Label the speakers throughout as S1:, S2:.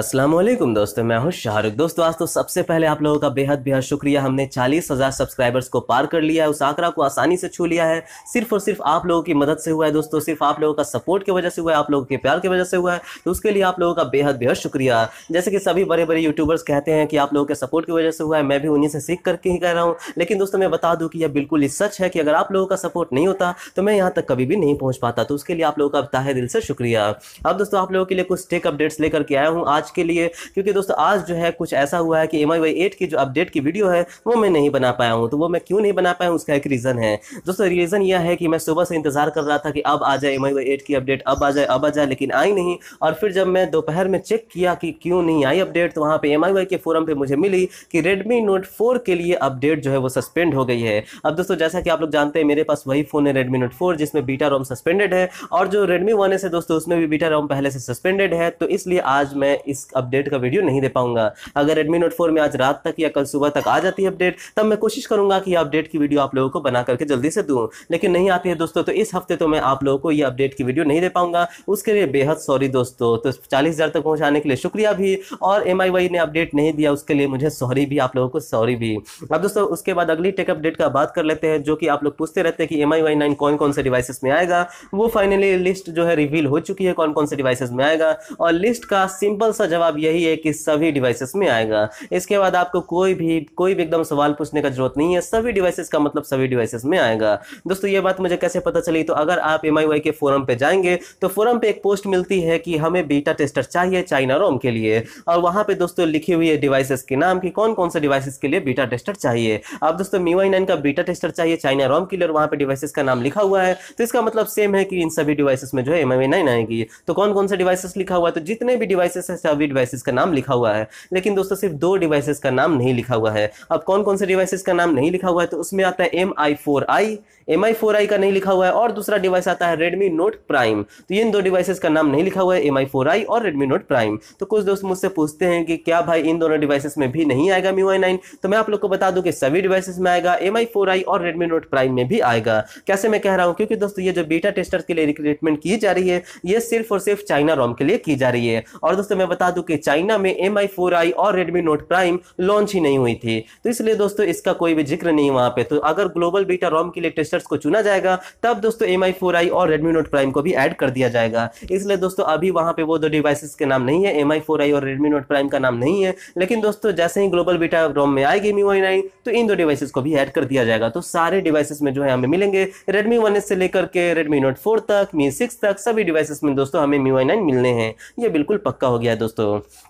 S1: अस्सलाम वालेकुम दोस्तों मैं हूं शाहरुख दोस्तों आज तो सबसे पहले आप लोगों का बेहद बेहद शुक्रिया हमने चालीस हज़ार सब्सक्राइबर्स को पार कर लिया है उस आंकड़ा को आसानी से छू लिया है सिर्फ और सिर्फ आप लोगों की मदद से हुआ है दोस्तों सिर्फ आप लोगों का सपोर्ट की वजह से हुआ है आप लोगों के प्यार की वजह से हुआ है तो उसके लिए आप लोगों का बेहद बेहद शुक्रिया जैसे कि सभी बड़े बड़े यूट्यूबर्स कहते हैं कि आप लोगों के सपोर्ट की वजह से हुआ है मैं भी उन्हीं से सीख करके ही कह रहा हूँ लेकिन दोस्तों मैं बता दूँ कि यह बिल्कुल ही सच है कि अगर आप लोगों का सपोर्ट नहीं होता तो मैं यहाँ तक कभी भी नहीं पहुँच पाता तो उसके लिए आप लोगों का बताए दिल से शुक्रिया अब दोस्तों आप लोगों के लिए कुछ टेक अपडेट्स लेकर के आया हूँ आज आज के लिए क्योंकि दोस्तों आज जो है कुछ ऐसा हुआ है कि एम आई एट की जो अपडेट की वीडियो है वो मैं नहीं बना पाया हूँ तो वो मैं क्यों नहीं बना पाया हूँ उसका एक रीज़न है दोस्तों रीज़न यह है कि मैं सुबह से इंतजार कर रहा था कि अब आ जाए एम आई की अपडेट अब आ जाए अब आ जाए लेकिन आई नहीं और फिर जब मैं दोपहर में चेक किया कि क्यों नहीं आई अपडेट तो वहाँ पर एम के फोरम पर मुझे मिली कि रेडमी नोट फोर के लिए अपडेट जो है वो सस्पेंड हो गई है अब दोस्तों जैसा कि आप लोग जानते हैं मेरे पास वही फ़ोन है रेडमी नोट फोर जिसमें बीटा रोम सस्पेंडेड है और जो रेडमी वन है दोस्तों उसमें भी बीटा रोम पहले से सस्पेंडेड है तो इसलिए आज मैं इस अपडेट का वीडियो नहीं दे पाऊंगा अगर रेडमी नोट फोर में आज रात तक या कल सुबह तक आ जाती है अपडेट तब मैं कोशिश करूंगा कि अपडेट की वीडियो आप लोगों को बना करके जल्दी से दूँ लेकिन नहीं आती है दोस्तों तो इस हफ्ते तो मैं आप लोगों को यह अपडेट की वीडियो नहीं दे पाऊंगा उसके लिए बेहद सॉरी दोस्तों तो चालीस तक पहुँचाने के लिए शुक्रिया भी और एम ने अपडेट नहीं दिया उसके लिए मुझे सॉरी भी आप लोगों को सॉरी भी अब दोस्तों उसके बाद अगली टेक अपडेट का बात कर लेते हैं जो कि आप लोग पूछते रहते हैं कि एम आई नाइन कौन कौन से डिवाइसेस में आएगा वो फाइनली लिस्ट जो है रिवील हो चुकी है कौन कौन से डिवाइसेस में आएगा और लिस्ट का सिंपल सा सा जवाब यही है कि सभी डिवाइसेस में आएगा इसके बाद आपको कोई भी कोई भी एकदम सवाल पूछने का जरूरत नहीं है सभी डिवाइसेस का मतलब सभी डिवाइसेस में आएगा दोस्तों ये बात मुझे कैसे पता चली तो अगर आप एम के फोरम पे जाएंगे तो फोरम पे एक पोस्ट मिलती है कि हमें बीटा टेस्टर चाहिए चाइना रोम के लिए और वहाँ पे दोस्तों लिखी हुई है डिवाइसेस के नाम की कौन कौन से डिवाइसेस के लिए बीटा टेस्टर चाहिए अब दोस्तों मीवाई नाइन का बीटा टेस्टर चाहिए चाइना रोम के लिए और वहाँ पर डिवाइसेस का नाम लिखा हुआ है तो इसका मतलब सेम है कि इन सभी डिवाइसेस में जो है एम आई नाइन आएगी तो कौन कौन से डिवाइसेस लिखा हुआ है तो जितने भी डिवाइसेस है सभी डिवाइसेस का नाम लिखा हुआ है लेकिन दोस्तों सिर्फ दो डिवाइसेस का नाम नहीं लिखा हुआ है अब कौन कौन से डिवाइसेस का नाम नहीं लिखा हुआ है तो उसमें आता है M I four I M I four I का नहीं लिखा हुआ है और दूसरा डिवाइस आता है रेडमी नोट प्राइम तो इन दो डिवाइसेस का नाम नहीं लिखा हुआ है एम आई फोर आई और रेडमी नोट प्राइम तो कुछ दोस्त मुझसे पूछते हैं कि क्या भाई इन दोनों डिवाइसेस में भी नहीं आएगा मी वाई नाइन तो मैं आप लोग को बता दूं कि सभी डिवाइसेस में आएगा एम आई फोर आई और रेडमी नोट प्राइम में भी आएगा कैसे मैं कह रहा हूँ क्योंकि दोस्तों ये जो बीटा टेस्टर्स के लिए रिक्रूटमेंट की जा रही है ये सिर्फ और सिर्फ चाइना रॉम के लिए की जा रही है और दोस्तों मैं बता दूं कि चाइना में एम आई और रेडमी नोट प्राइम लॉन्च ही नहीं हुई थी तो इसलिए दोस्तों इसका कोई भी जिक्र नहीं वहां पे तो अगर ग्लोबल बीटा रोम के लिए टेस्टर्स को चुना जाएगा तब दोस्तों एम आई और रेडमी नोट प्राइम को भी ऐड कर दिया जाएगा इसलिए दोस्तों अभी वहां पे वो दो डिवाइसेस के नाम नहीं है एम आई और रेडमी नोट प्राइम का नाम नहीं है लेकिन दोस्तों जैसे ही ग्लोबल बीटा रोम में आएगी मी नाइन तो इन दो डिवाइसेस को भी ऐड कर दिया जाएगा तो सारे डिवाइसेस में जो है हमें मिलेंगे रेडमी वन से लेकर के रेडमी नोट फोर तक मी सिक्स तक सभी डिवाइसेस में दोस्तों हमें मी वाई नाइन मिलने हैं ये बिल्कुल पक्का हो गया दोस्तों es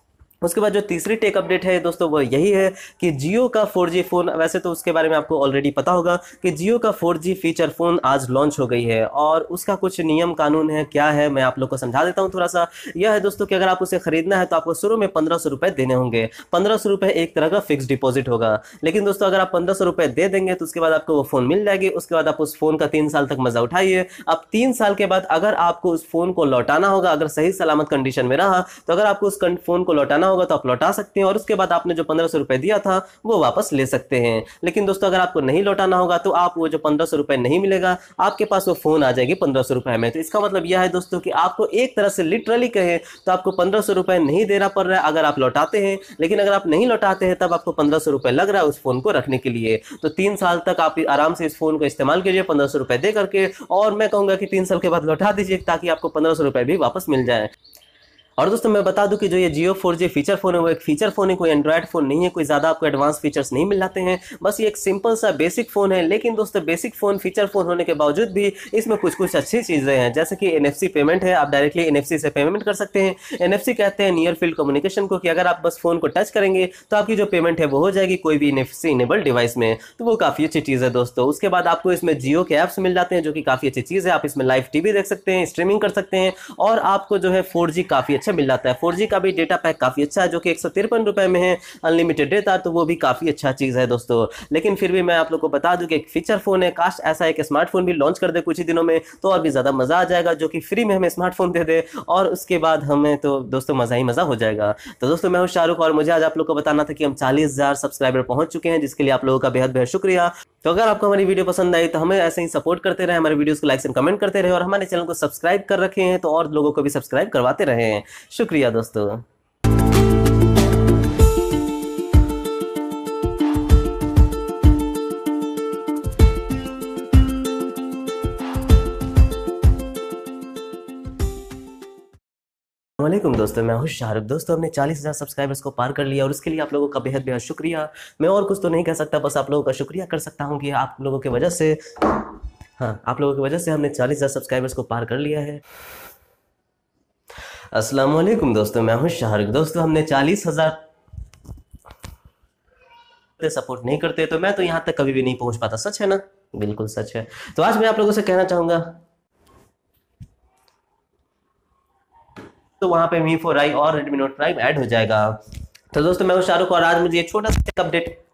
S1: उसके बाद जो तीसरी टेक अपडेट है दोस्तों वो यही है कि जियो का 4G फ़ोन वैसे तो उसके बारे में आपको ऑलरेडी पता होगा कि जियो का 4G फीचर फ़ोन आज लॉन्च हो गई है और उसका कुछ नियम कानून है क्या है मैं आप लोग को समझा देता हूँ थोड़ा सा यह है दोस्तों कि अगर आप उसे खरीदना है तो आपको शुरू में पंद्रह सौ देने होंगे पंद्रह सौ एक तरह का फिक्स डिपोजिट होगा लेकिन दोस्तों अगर आप पंद्रह सौ दे देंगे तो उसके बाद आपको वो फ़ोन मिल जाएगी उसके बाद आप उस फ़ोन का तीन साल तक मज़ा उठाइए अब तीन साल के बाद अगर आपको उस फ़ोन को लौटाना होगा अगर सही सलामत कंडीशन में रहा तो अगर आपको उस फ़ोन को लौटाना होगा तो आप लौटा सकते हैं और उसके बाद आपने जो पंद्रह सौ रुपये दिया था वो वापस ले सकते हैं लेकिन दोस्तों अगर आपको नहीं लौटाना होगा तो आप वो जो पंद्रह सौ रुपये नहीं मिलेगा आपके पास वो फ़ोन आ जाएगी पंद्रह सौ रुपये में तो इसका मतलब यह है दोस्तों कि आपको एक तरह से लिटरली कहें तो आपको पंद्रह सौ रुपये नहीं देना पड़ रहा है अगर आप लौटाते हैं लेकिन अगर आप नहीं लौटाते हैं तब आपको पंद्रह सौ रुपये लग रहा है उस फ़ोन को रखने के लिए तो तीन साल तक आप आराम से इस फ़ोन को इस्तेमाल कीजिए पंद्रह सौ रुपये दे करके और मैं कहूंगा कि तीन साल के बाद लौटा दीजिए ताकि आपको पंद्रह सौ रुपये भी वापस मिल जाए और दोस्तों मैं बता दूं कि जो ये Jio four G feature phone है वो एक फीचर फ़ोन है कोई एंड्रॉयड फ़ोन नहीं है कोई ज़्यादा आपको एडवांस फीचर्स नहीं मिल जाते हैं बस ये एक सिंपल सा बेसिक फ़ोन है लेकिन दोस्तों बेसिक फ़ोन फीचर फ़ोन होने के बावजूद भी इसमें कुछ कुछ अच्छी चीज़ें हैं जैसे कि एन पेमेंट है आप डायरेक्टली एन से पेमेंट कर सकते हैं एन कहते हैं नियर फील्ड कम्युनिकेशन को कि अगर आप बस फ़ोन को टच करेंगे तो आपकी जो पेमेंट है वो हो जाएगी कोई भी एन इनेबल डिवाइस में तो वो काफ़ी अच्छी चीज़ है दोस्तों उसके बाद आपको इसमें जियो के ऐप्स मिल जाते हैं जो कि काफ़ी अच्छी चीज़ है आप इसमें लाइव टीवी देख सकते हैं स्ट्रीमिंग कर सकते हैं और आपको जो है फोर काफ़ी अच्छा अच्छा मिल जाता है फोर का भी डेटा पैक काफ़ी अच्छा है जो कि एक में है अनलिमिटेड डेटा तो वो भी काफ़ी अच्छा चीज़ है दोस्तों लेकिन फिर भी मैं आप लोग को बता दूँ कि एक फीचर फ़ोन है काश ऐसा एक स्मार्टफोन भी लॉन्च कर दे कुछ ही दिनों में तो और भी ज़्यादा मज़ा आ जाएगा जो कि फ्री में हमें स्मार्टफोन दे दे और उसके बाद हमें तो दोस्तों मज़ा ही मज़ा हो जाएगा तो दोस्तों मैं हूँ शाहरुख और मुझे आज आप लोग को बताना था कि हम चालीस सब्सक्राइबर पहुंच चुके हैं जिसके लिए आप लोगों का बेहद बेहद शुक्रिया तो अगर आपको हमारी वीडियो पसंद आई तो हमें ऐसे ही सपोर्ट करते रहे हमारे वीडियोस को लाइक एंड कमेंट करते रहे और हमारे चैनल को सब्सक्राइब कर रखे हैं तो और लोगों को भी सब्सक्राइब करवाते रहे हैं शुक्रिया दोस्तों असलम दोस्तों मैं हूँ शाहरुख दोस्तों हमने 40,000 सब्सक्राइबर्स को पार कर लिया और उसके लिए आप लोगों का बेहद बेहद शुक्रिया मैं और कुछ तो नहीं कह सकता बस आप लोगों का शुक्रिया कर सकता हूँ कि आप लोगों की वजह से हाँ आप लोगों की वजह से हमने 40,000 सब्सक्राइबर्स को पार कर लिया है अस्सलाम वालेकुम दोस्तों मैं हूँ शाहरुख दोस्तों हमने चालीस हज़ार सपोर्ट नहीं करते तो मैं तो यहाँ तक कभी भी नहीं पहुँच पाता सच है ना बिल्कुल सच है तो आज मैं आप लोगों से कहना चाहूँगा तो वहाँ पे मी फोर आई और रेडमी नोट फाइव ऐड हो जाएगा तो दोस्तों मैं हूँ शाहरुख और आज मुझे छोटा सा अपडेट